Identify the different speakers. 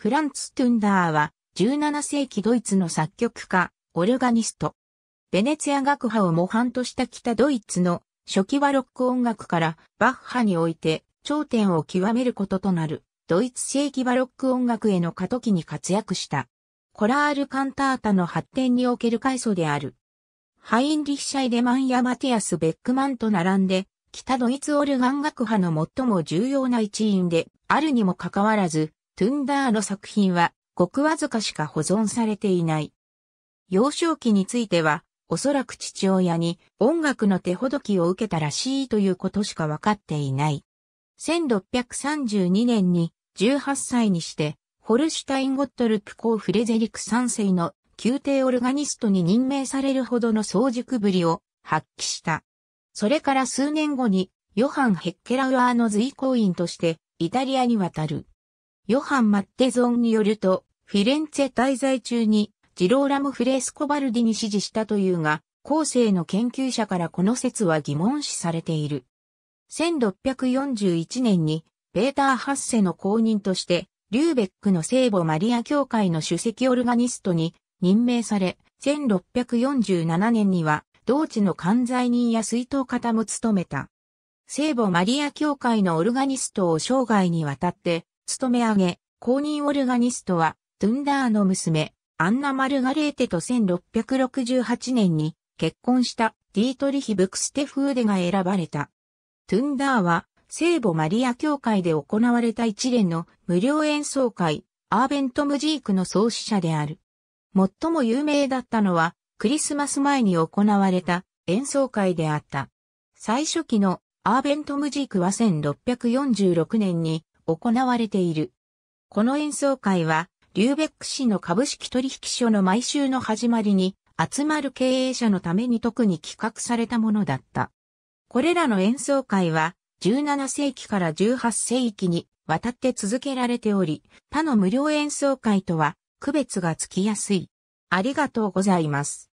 Speaker 1: フランツ・トゥンダーは17世紀ドイツの作曲家、オルガニスト。ベネツィア学派を模範とした北ドイツの初期はロック音楽からバッハにおいて頂点を極めることとなるドイツ世紀バロック音楽への過渡期に活躍した。コラールカンタータの発展における階層である。ハインリッシャイデマンやマティアス・ベックマンと並んで、北ドイツオルガン学派の最も重要な一員で、あるにもかかわらず、トゥンダーの作品は、ごくわずかしか保存されていない。幼少期については、おそらく父親に音楽の手ほどきを受けたらしいということしかわかっていない。1632年に18歳にして、ホルシュタインゴットルプー・フレゼリク3世の宮廷オルガニストに任命されるほどの早熟ぶりを発揮した。それから数年後に、ヨハン・ヘッケラウアーの随行員として、イタリアに渡る。ヨハン・マッテゾンによると、フィレンツェ滞在中に、ジローラム・フレスコバルディに指示したというが、後世の研究者からこの説は疑問視されている。1641年に、ペーター・ハッセの公認として、リューベックの聖母マリア教会の首席オルガニストに任命され、1647年には、同地の管財人や水筒方も務めた。聖母マリア教会のオルガニストを生涯にわたって、務め上げ、公認オルガニストは、トゥンダーの娘、アンナ・マルガレーテと1668年に結婚したディートリヒ・ブクステフーデが選ばれた。トゥンダーは、聖母マリア教会で行われた一連の無料演奏会、アーベント・ムジークの創始者である。最も有名だったのは、クリスマス前に行われた演奏会であった。最初期のアーベント・ムジークは1646年に行われている。この演奏会は、リューベック市の株式取引所の毎週の始まりに集まる経営者のために特に企画されたものだった。これらの演奏会は17世紀から18世紀にわたって続けられており、他の無料演奏会とは区別がつきやすい。ありがとうございます。